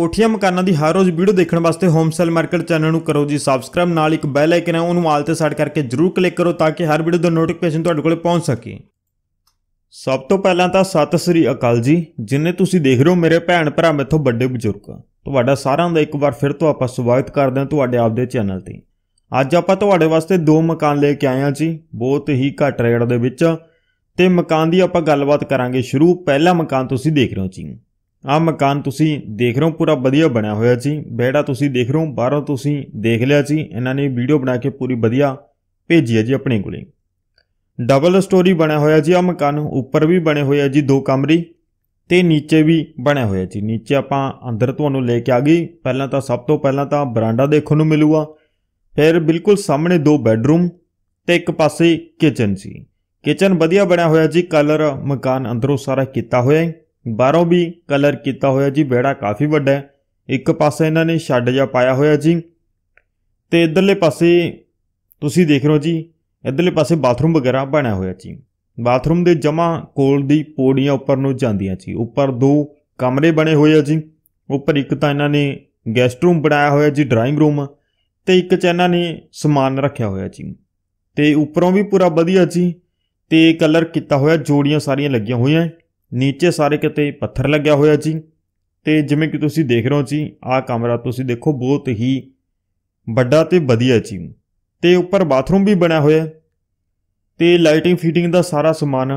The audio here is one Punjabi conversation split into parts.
ਕੋਠੀਆਂ ਮਕਾਨਾਂ ਦੀ ਹਰ ਰੋਜ਼ ਵੀਡੀਓ ਦੇਖਣ ਵਾਸਤੇ ਹੋਮ ਸੇਲ ਮਾਰਕੀਟ ਚੈਨਲ ਨੂੰ ਕਰੋ ਜੀ ਸਬਸਕ੍ਰਾਈਬ ਨਾਲ ਇੱਕ ਬੈਲ ਆਈਕਨ ਹੈ ਉਹਨੂੰ ਆਲ ਤੇ ਸੈਟ ਕਰਕੇ ਜਰੂਰ ਕਲਿੱਕ ਕਰੋ ਤਾਂ ਕਿ ਹਰ ਵੀਡੀਓ ਦਾ ਨੋਟੀਫਿਕੇਸ਼ਨ ਤੁਹਾਡੇ ਕੋਲੇ ਪਹੁੰਚ ਸਕੇ ਸਭ ਤੋਂ ਪਹਿਲਾਂ ਤਾਂ ਸਤਿ ਸ੍ਰੀ ਅਕਾਲ ਜੀ ਜਿੰਨੇ ਤੁਸੀਂ ਦੇਖ ਰਹੇ ਹੋ ਮੇਰੇ ਭੈਣ ਭਰਾ ਮੇਥੋਂ ਵੱਡੇ ਬਜ਼ੁਰਗ ਤੁਹਾਡਾ ਸਾਰਿਆਂ ਦਾ ਇੱਕ ਵਾਰ ਫਿਰ ਤੋਂ ਆਪਾਂ ਸਵਾਗਤ ਕਰਦੇ ਹਾਂ ਤੁਹਾਡੇ ਆਪਦੇ ਚੈਨਲ ਤੇ ਅੱਜ ਆਪਾਂ ਤੁਹਾਡੇ ਵਾਸਤੇ ਦੋ ਮਕਾਨ ਲੈ ਕੇ ਆਏ ਹਾਂ ਜੀ ਬਹੁਤ ਹੀ ਘੱਟ ਰੇਟ ਦੇ ਵਿੱਚ ਤੇ ਮਕਾਨ ਦੀ ਆਪਾਂ ਗੱਲਬਾਤ ਕਰਾਂਗੇ ਸ਼ੁਰੂ ਪਹਿਲਾ ਮਕਾਨ ਤੁਸੀਂ ਦੇਖ ਰਹੇ ਹੋ ਜੀ ਆ ਮਕਾਨ ਤੁਸੀਂ ਦੇਖ ਰਹੇ ਹੋ ਪੂਰਾ ਵਧੀਆ ਬਣਿਆ ਹੋਇਆ ਜੀ ਬਹਿੜਾ ਤੁਸੀਂ ਦੇਖ ਰਹੇ ਹੋ ਬਾਹਰੋਂ ਤੁਸੀਂ ਦੇਖ ਲਿਆ ਜੀ ਇਹਨਾਂ ਨੇ ਵੀਡੀਓ ਬਣਾ ਕੇ ਪੂਰੀ ਵਧੀਆ ਭੇਜੀ ਹੈ ਜੀ ਆਪਣੇ ਕੋਲੇ ਡਬਲ ਸਟੋਰੀ ਬਣਿਆ ਹੋਇਆ ਜੀ ਆ ਮਕਾਨ ਉੱਪਰ ਵੀ ਬਣੇ ਹੋਇਆ ਜੀ ਦੋ ਕਮਰੇ ਤੇ ਨੀਚੇ ਵੀ ਬਣਿਆ ਹੋਇਆ ਜੀ ਨੀਚੇ ਆਪਾਂ ਅੰਦਰ ਤੁਹਾਨੂੰ ਲੈ ਕੇ ਆ ਗਈ ਪਹਿਲਾਂ ਤਾਂ ਸਭ ਤੋਂ ਪਹਿਲਾਂ ਤਾਂ ਬਰਾਂਡਾ ਦੇਖਣ ਨੂੰ ਮਿਲੂਗਾ ਫਿਰ ਬਿਲਕੁਲ ਸਾਹਮਣੇ ਦੋ ਬੈੱਡਰੂਮ ਤੇ ਇੱਕ ਪਾਸੇ ਕਿਚਨ ਸੀ ਕਿਚਨ ਵਧੀਆ ਬਣਿਆ ਹੋਇਆ ਜੀ ਕਲਰ ਮਕਾਨ ਅੰਦਰੋਂ ਸਾਰਾ ਕੀਤਾ ਹੋਇਆ ਹੈ ਬਾਹਰੋਂ ਵੀ ਕਲਰ ਕੀਤਾ ਹੋਇਆ ਜੀ ਵਿਹੜਾ ਕਾਫੀ ਵੱਡਾ ਹੈ ਇੱਕ ਪਾਸੇ ਇਹਨਾਂ ਨੇ ਛੱਡ ਜਾ ਪਾਇਆ ਹੋਇਆ ਜੀ ਤੇ ਇਧਰਲੇ ਪਾਸੇ ਤੁਸੀਂ ਦੇਖ ਰਹੇ ਹੋ ਜੀ ਇਧਰਲੇ ਪਾਸੇ ਬਾਥਰੂਮ ਵਗੈਰਾ ਬਣਿਆ ਹੋਇਆ ਜੀ ਬਾਥਰੂਮ ਦੇ ਜਮਾ ਕੋਲ ਦੀ ਪੌੜੀਆਂ ਉੱਪਰ ਨੂੰ ਜਾਂਦੀਆਂ ਜੀ ਉੱਪਰ ਦੋ ਕਮਰੇ ਬਣੇ ਹੋਏ ਆ ਜੀ ਉੱਪਰ ਇੱਕ ਤਾਂ ਇਹਨਾਂ ਨੇ ਗੈਸਟ ਰੂਮ ਬਣਾਇਆ ਹੋਇਆ ਜੀ ਡਰਾਇੰਗ ਰੂਮ ਤੇ ਇੱਕ ਚ ਇਹਨਾਂ ਨੇ ਸਮਾਨ ਰੱਖਿਆ ਹੋਇਆ ਜੀ ਤੇ ਉੱਪਰੋਂ ਵੀ ਪੂਰਾ ਵਧੀਆ ਜੀ ਤੇ ਕਲਰ ਕੀਤਾ ਹੋਇਆ ਜੋੜੀਆਂ ਸਾਰੀਆਂ ਲੱਗੀਆਂ ਹੋਈਆਂ ਨੀਚੇ ਸਾਰੇ ਕਿਤੇ ਪੱਥਰ ਲੱਗਿਆ ਹੋਇਆ ਜੀ ਤੇ ਜਿਵੇਂ ਕਿ ਤੁਸੀਂ ਦੇਖ ਰਹੇ ਹੋ ਜੀ ਆ ਕਮਰਾ ਤੁਸੀਂ ਦੇਖੋ ਬਹੁਤ ਹੀ ਵੱਡਾ ਤੇ ਵਧੀਆ ਜੀ ਤੇ ਉੱਪਰ ਬਾਥਰੂਮ ਵੀ ਬਣਿਆ ਹੋਇਆ ਤੇ ਲਾਈਟਿੰਗ ਫਿਟਿੰਗ ਦਾ ਸਾਰਾ ਸਮਾਨ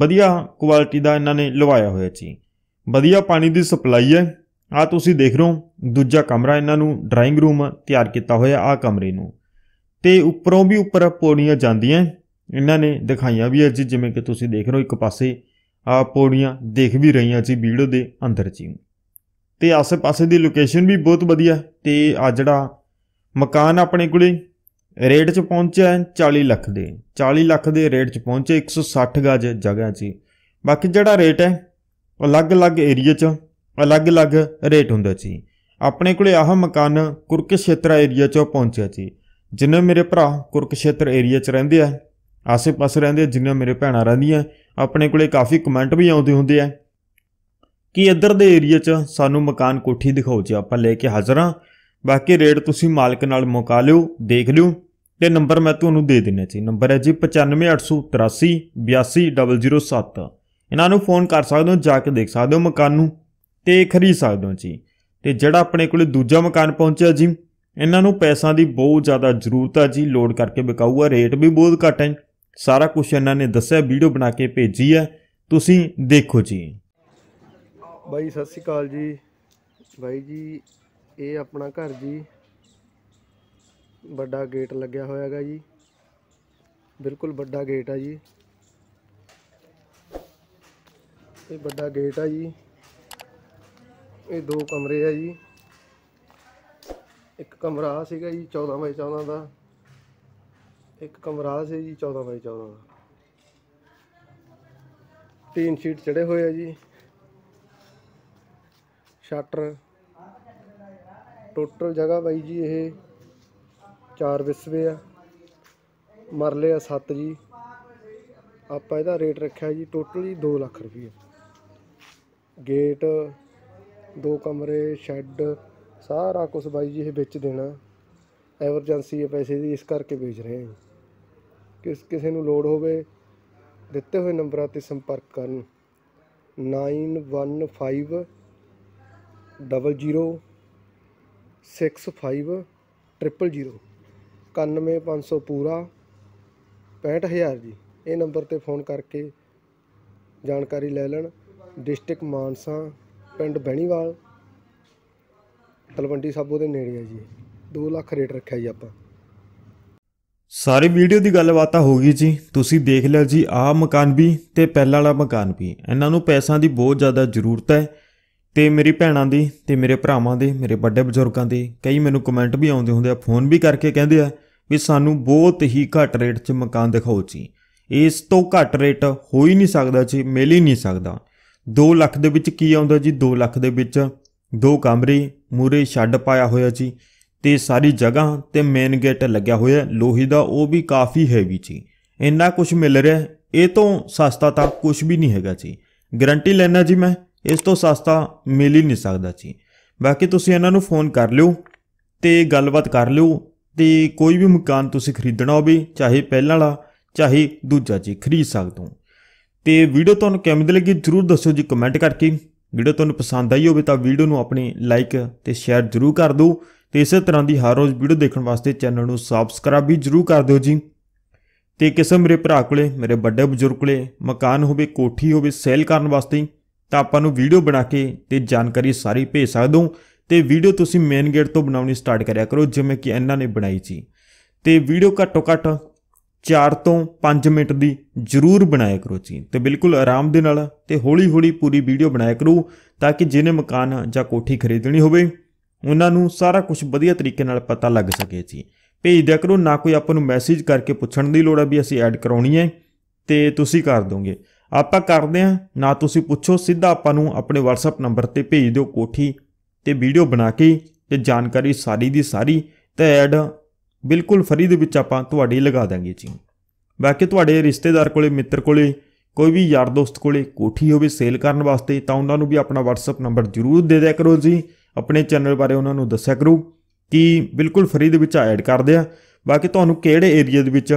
ਵਧੀਆ ਕੁਆਲਿਟੀ ਦਾ ਇਹਨਾਂ ਨੇ ਲਵਾਇਆ ਹੋਇਆ ਜੀ ਵਧੀਆ ਪਾਣੀ ਦੀ ਸਪਲਾਈ ਹੈ ਆ ਤੁਸੀਂ ਦੇਖ ਰਹੇ ਹੋ ਦੂਜਾ ਕਮਰਾ ਇਹਨਾਂ ਨੂੰ ਡਰਾਇੰਗ ਰੂਮ ਤਿਆਰ ਕੀਤਾ ਹੋਇਆ ਆ ਕਮਰੇ ਨੂੰ ਤੇ ਉੱਪਰੋਂ ਵੀ ਉੱਪਰ ਪੌੜੀਆਂ ਜਾਂਦੀਆਂ ਇਹਨਾਂ ਨੇ ਦਿਖਾਈਆਂ ਵੀ ਹੈ ਜੀ ਜਿਵੇਂ ਕਿ ਤੁਸੀਂ ਦੇਖ ਰਹੇ ਹੋ ਇੱਕ ਪਾਸੇ ਆ ਪੌੜੀਆਂ ਦੇਖ ਵੀ ਰਹੀਆਂ ਸੀ ਵੀਡੀਓ ਦੇ ਅੰਦਰ ਜੀ ਤੇ ਆਸ-ਪਾਸੇ ਦੀ ਲੋਕੇਸ਼ਨ ਵੀ ਬਹੁਤ ਵਧੀਆ ਤੇ ਆ ਜਿਹੜਾ ਮਕਾਨ ਆਪਣੇ ਕੋਲੇ ਰੇਟ 'ਚ ਪਹੁੰਚਿਆ 40 ਲੱਖ ਦੇ 40 ਲੱਖ ਦੇ ਰੇਟ 'ਚ ਪਹੁੰਚੇ 160 ਗਜ ਜਗ੍ਹਾ 'ਚ ਬਾਕੀ ਜਿਹੜਾ ਰੇਟ ਹੈ ਅਲੱਗ-ਅਲੱਗ ਏਰੀਆ 'ਚ ਅਲੱਗ-ਅਲੱਗ ਰੇਟ ਹੁੰਦਾ ਸੀ ਆਪਣੇ ਕੋਲੇ ਆਹ ਮਕਾਨ ਕੁਰਕਸ਼ੇਤਰਾ ਏਰੀਆ 'ਚ ਪਹੁੰਚਿਆ ਸੀ ਜਿੰਨੇ ਮੇਰੇ ਭਰਾ ਕੁਰਕਸ਼ੇਤਰ ਏਰੀਆ 'ਚ ਰਹਿੰਦੇ ਆ ਆਸੇ-ਪਾਸੇ ਰਹਿੰਦੇ ਜਿੰਨਾ ਮੇਰੇ ਭੈਣਾਂ ਰਹਿੰਦੀਆਂ ਆਪਣੇ ਕੋਲੇ ਕਾਫੀ ਕਮੈਂਟ ਵੀ ਆਉਂਦੇ ਹੁੰਦੇ ਆ ਕਿ ਇੱਧਰ ਦੇ ਏਰੀਆ 'ਚ ਸਾਨੂੰ ਮਕਾਨ ਕੋਠੀ ਦਿਖਾਓ ਜੀ ਆਪਾਂ ਲੈ ਕੇ ਹਾਜ਼ਰ ਬਾਕੀ ਰੇਟ ਤੁਸੀਂ ਮਾਲਕ ਨਾਲ ਮੁਕਾ ਲਿਓ ਦੇਖ ਲਿਓ ਤੇ ਨੰਬਰ ਮੈਂ ਤੁਹਾਨੂੰ ਦੇ ਦਿੰਨਾ ਜੀ ਨੰਬਰ ਹੈ ਜੀ 9583882007 ਇਹਨਾਂ ਨੂੰ ਫੋਨ ਕਰ ਸਕਦੇ ਹੋ ਜਾ ਕੇ ਦੇਖ ਸਕਦੇ ਹੋ ਮਕਾਨ ਨੂੰ ਤੇ ਖਰੀਦ ਸਕਦੇ ਹੋ ਜੀ ਤੇ ਜਿਹੜਾ ਆਪਣੇ ਕੋਲੇ ਦੂਜਾ ਮਕਾਨ ਪਹੁੰਚਿਆ ਜੀ ਇਹਨਾਂ ਨੂੰ ਪੈਸਾ ਦੀ ਬਹੁਤ ਜ਼ਿਆਦਾ ਜ਼ਰੂਰਤ ਆ ਜੀ ਲੋਡ ਕਰਕੇ ਵਿਕਾਊਗਾ ਰੇਟ ਵੀ ਬਹੁਤ ਘੱਟ ਹੈ ਸਾਰਾ ਕੁਝ ਇਹਨਾਂ ਨੇ ਦੱਸਿਆ ਵੀਡੀਓ ਬਣਾ ਕੇ ਭੇਜੀ ਹੈ ਤੁਸੀਂ ਦੇਖੋ ਜੀ ਬਾਈ ਸਤਿ ਸ਼੍ਰੀ ਅਕਾਲ ਜੀ ਬਾਈ ਜੀ ਇਹ ਆਪਣਾ ਘਰ ਜੀ ਵੱਡਾ ਗੇਟ ਲੱਗਿਆ ਹੋਇਆ ਹੈਗਾ ਜੀ ਬਿਲਕੁਲ ਵੱਡਾ ਗੇਟ ਆ ਜੀ ਇਹ ਵੱਡਾ ਗੇਟ ਆ ਜੀ ਇਹ ਦੋ ਕਮਰੇ ਆ ਜੀ ਇੱਕ ਕਮਰਾ ਸੀਗਾ ਜੀ 14 ਬਾਈ 14 ਦਾ ਇੱਕ ਕਮਰਾ ਸੀ ਜੀ 14 ਬਾਈ 14 ਦਾ ਤਿੰਨ ਸ਼ੀਟ ਚੜੇ ਹੋਏ ਆ ਜੀ ਸ਼ਟਰ ਟੋਟਲ ਜਗ੍ਹਾ ਬਾਈ ਜੀ ਇਹ 4 ਵਿਸਵੇ ਆ ਮਰਲੇ ਆ 7 ਜੀ ਆਪਾਂ ਇਹਦਾ ਰੇਟ ਰੱਖਿਆ ਜੀ ਟੋਟਲ ਜੀ 2 ਲੱਖ ਰੁਪਏ ਗੇਟ ਦੋ ਕਮਰੇ ਸ਼ੈੱਡ ਸਾਰਾ ਕੁਝ ਬਾਈ ਜੀ ਇਹ ਵਿੱਚ ਦੇਣਾ ਐਮਰਜੈਂਸੀ ਹੈ ਪੈਸੇ ਦੀ ਇਸ ਕਰਕੇ ਵੇਚ ਰਹੇ ਹਾਂ ਕਿਸ ਕਿਸੇ ਨੂੰ ਲੋੜ ਹੋਵੇ ਦਿੱਤੇ ਹੋਏ ਨੰਬਰਾਂ ਤੇ ਸੰਪਰਕ ਕਰਨ 915 00 65 91500 ਪੂਰਾ 65000 ਜੀ ਇਹ ਨੰਬਰ ਤੇ ਫੋਨ ਕਰਕੇ ਜਾਣਕਾਰੀ ਲੈ ਲੈਣ ਡਿਸਟ੍ਰਿਕਟ ਮਾਨਸਾ ਪਿੰਡ ਬੈਣੀਵਾਲ ਤਲਵੰਡੀ ਸਾਬੋ ਦੇ ਨੇੜੇ ਆ ਜੀ 2 ਲੱਖ ਰੇਟ ਰੱਖਿਆ ਜੀ ਆਪਾਂ ਸਾਰੀ ਵੀਡੀਓ ਦੀ ਗੱਲਬਾਤ ਤਾਂ ਹੋ ਗਈ ਜੀ ਤੁਸੀਂ ਦੇਖ ਲਿਆ ਜੀ ਆ ਮਕਾਨ ਵੀ ਤੇ ਪਹਿਲਾ ਵਾਲਾ ਮਕਾਨ ਵੀ ਇਹਨਾਂ ਨੂੰ ਪੈਸਾ ਦੀ ਬਹੁਤ ਜ਼ਿਆਦਾ ਜ਼ਰੂਰਤ ਹੈ ਤੇ ਮੇਰੀ ਭੈਣਾਂ ਦੀ ਤੇ ਮੇਰੇ ਭਰਾਵਾਂ ਦੇ ਮੇਰੇ ਵੱਡੇ ਬਜ਼ੁਰਗਾਂ ਦੇ ਕਈ ਮੈਨੂੰ ਕਮੈਂਟ ਵੀ ਆਉਂਦੇ ਹੁੰਦੇ ਆ ਫੋਨ ਵੀ ਕਰਕੇ ਕਹਿੰਦੇ ਆ ਵੀ ਸਾਨੂੰ ਬਹੁਤ ਹੀ ਘੱਟ ਰੇਟ 'ਚ ਮਕਾਨ ਦਿਖਾਓ ਜੀ ਇਸ ਤੋਂ ਘੱਟ ਰੇਟ ਹੋ ਹੀ ਨਹੀਂ ਸਕਦਾ ਜੀ ਮਿਲ ਹੀ ਨਹੀਂ ਸਕਦਾ 2 ਲੱਖ ਦੇ ਵਿੱਚ ਕੀ ਆਉਂਦਾ ਜੀ 2 ਲੱਖ ਦੇ ਵਿੱਚ ਦੋ ਕਮਰੇ ਮੂਰੇ ਛੱਡ ਪਾਇਆ ਹੋਇਆ ਜੀ ਤੇ ਸਾਰੀ ਜਗ੍ਹਾ ਤੇ ਮੇਨ ਗੇਟ ਲੱਗਿਆ ਹੋਇਆ ਲੋਹੇ ਦਾ ਉਹ ਵੀ ਕਾਫੀ ਹੈਵੀ ਜੀ ਇੰਨਾ ਕੁਝ ਮਿਲ ਰਿਹਾ ਇਹ ਤੋਂ ਸਸਤਾ ਤਾਂ ਕੁਝ ਵੀ ਨਹੀਂ ਹੈਗਾ ਜੀ ਗਾਰੰਟੀ ਲੈਣਾ ਜੀ ਮੈਂ ਇਸ ਤੋਂ ਸਸਤਾ ਮਿਲ ਹੀ ਨਹੀਂ ਸਕਦਾ ਜੀ ਬਾਕੀ ਤੁਸੀਂ ਇਹਨਾਂ ਨੂੰ ਫੋਨ ਕਰ ਲਿਓ ਤੇ ਗੱਲਬਾਤ ਕਰ ਲਿਓ ਤੇ ਕੋਈ ਵੀ ਮਕਾਨ ਤੁਸੀਂ ਖਰੀਦਣਾ ਹੋਵੇ ਚਾਹੇ ਪਹਿਲਾਂ ਵਾਲਾ ਚਾਹੇ ਦੂਜਾ ਜੀ ਖਰੀਦ ਸਕਦੇ ਹੋ ਤੇ ਵੀਡੀਓ ਤੁਹਾਨੂੰ ਕਿਵੇਂ ਦੀ ਲੱਗੀ ਜਰੂਰ ਦੱਸੋ ਜੀ ਕਮੈਂਟ ਕਰਕੇ ਵੀਡੀਓ ਤੁਹਾਨੂੰ ਪਸੰਦ ਆਈ ਹੋਵੇ ਤਾਂ ਵੀਡੀਓ ਨੂੰ ਆਪਣੇ ਲਾਈਕ ਤੇ ਸ਼ੇਅਰ ਜਰੂਰ ਕਰ ਦਿਓ ਤੇ ਇਸੇ ਤਰ੍ਹਾਂ ਦੀ ਹਰ ਰੋਜ਼ ਵੀਡੀਓ ਦੇਖਣ ਵਾਸਤੇ ਚੈਨਲ ਨੂੰ ਸਬਸਕ੍ਰਾਈਬ ਵੀ ਜ਼ਰੂਰ ਕਰ ਦਿਓ ਜੀ ਤੇ ਕਿਸੇ ਮੇਰੇ ਭਰਾ ਕੋਲੇ ਮੇਰੇ ਵੱਡੇ ਬਜ਼ੁਰਗ ਕੋਲੇ ਮਕਾਨ ਹੋਵੇ ਕੋਠੀ ਹੋਵੇ ਸੇਲ ਕਰਨ ਵਾਸਤੇ ਤਾਂ ਆਪਾਂ ਨੂੰ ਵੀਡੀਓ ਬਣਾ ਕੇ ਤੇ ਜਾਣਕਾਰੀ ਸਾਰੀ ਭੇਜ ਸਕਦੇ ਹੋ ਤੇ ਵੀਡੀਓ ਤੁਸੀਂ ਮੇਨ ਗੇਟ ਤੋਂ ਬਣਾਉਣੀ ਸਟਾਰਟ ਕਰਿਆ ਕਰੋ ਜਿਵੇਂ ਕਿ ਇਹਨਾਂ ਨੇ ਬਣਾਈ ਸੀ ਤੇ ਵੀਡੀਓ ਘੱਟੋ ਘੱਟ 4 ਤੋਂ 5 ਮਿੰਟ ਦੀ ਜ਼ਰੂਰ ਬਣਾਇਆ ਕਰੋ ਜੀ ਤੇ ਬਿਲਕੁਲ ਆਰਾਮ ਦੇ ਨਾਲ ਤੇ ਹੌਲੀ-ਹੌਲੀ ਪੂਰੀ ਵੀਡੀਓ ਬਣਾਇਆ ਕਰੋ ਤਾਂ ਕਿ ਜਿਹਨੇ ਮਕਾਨ ਜਾਂ ਕੋਠੀ ਖਰੀਦਣੀ ਹੋਵੇ ਉਹਨਾਂ ਨੂੰ ਸਾਰਾ ਕੁਝ ਵਧੀਆ ਤਰੀਕੇ ਨਾਲ ਪਤਾ ਲੱਗ ਸਕੇ ਸੀ ਭੇਜ ਦਿਆ ਕਰੋ ਨਾ ਕੋਈ ਆਪਾਂ ਨੂੰ ਮੈਸੇਜ ਕਰਕੇ ਪੁੱਛਣ ਦੀ ਲੋੜ ਹੈ ਵੀ ਅਸੀਂ ਐਡ ਕਰਾਉਣੀ ਹੈ ਤੇ ਤੁਸੀਂ ਕਰ ਦੋਗੇ ਆਪਾਂ ਕਰਦੇ ਆ ਨਾ ਤੁਸੀਂ ਪੁੱਛੋ ਸਿੱਧਾ ਆਪਾਂ ਨੂੰ ਆਪਣੇ WhatsApp ਨੰਬਰ ਤੇ ਭੇਜ ਦਿਓ ਕੋਠੀ ਤੇ ਵੀਡੀਓ ਬਣਾ ਕੇ ਤੇ ਜਾਣਕਾਰੀ ਸਾਰੀ ਦੀ ਸਾਰੀ ਤੇ ਐਡ ਬਿਲਕੁਲ ਫਰੀ ਦੇ ਵਿੱਚ ਆਪਾਂ ਤੁਹਾਡੀ ਲਗਾ ਦਾਂਗੇ ਜੀ ਬਾਕੀ ਤੁਹਾਡੇ ਰਿਸ਼ਤੇਦਾਰ ਕੋਲੇ ਮਿੱਤਰ ਕੋਲੇ ਕੋਈ ਵੀ ਯਾਰ ਦੋਸਤ ਕੋਲੇ ਕੋਠੀ ਹੋਵੇ ਸੇਲ ਕਰਨ ਵਾਸਤੇ ਤਾਂ ਉਹਨਾਂ ਨੂੰ ਵੀ ਆਪਣਾ WhatsApp ਨੰਬਰ ਜ਼ਰੂਰ ਦੇ ਦਿਆ ਕਰੋ ਜੀ ਆਪਣੇ ਚੈਨਲ ਬਾਰੇ ਉਹਨਾਂ ਨੂੰ ਦੱਸਿਆ ਕਰੂ ਕਿ ਬਿਲਕੁਲ ਫਰੀ ਦੇ ਵਿੱਚ ਐਡ ਕਰਦੇ ਆ ਬਾਕੀ ਤੁਹਾਨੂੰ ਕਿਹੜੇ ਏਰੀਆ ਦੇ ਵਿੱਚ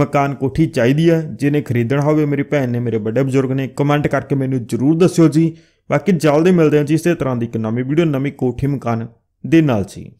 ਮਕਾਨ ਕੋਠੀ ਚਾਹੀਦੀ ਹੈ ਜਿਹਨੇ ਖਰੀਦਣਾ ਹੋਵੇ ਮੇਰੀ ਭੈਣ ਨੇ ਮੇਰੇ ਵੱਡੇ ਬਜ਼ੁਰਗ ਨੇ ਕਮੈਂਟ ਕਰਕੇ ਮੈਨੂੰ ਜਰੂਰ ਦੱਸਿਓ ਜੀ ਬਾਕੀ ਜਲਦੀ ਮਿਲਦੇ ਹਾਂ ਜੀ ਇਸੇ ਤਰ੍ਹਾਂ ਦੀ ਇੱਕ ਨਵੀਂ ਵੀਡੀਓ ਨਵੀਂ ਕੋਠੀ ਮਕਾਨ ਦੇ ਨਾਲ ਜੀ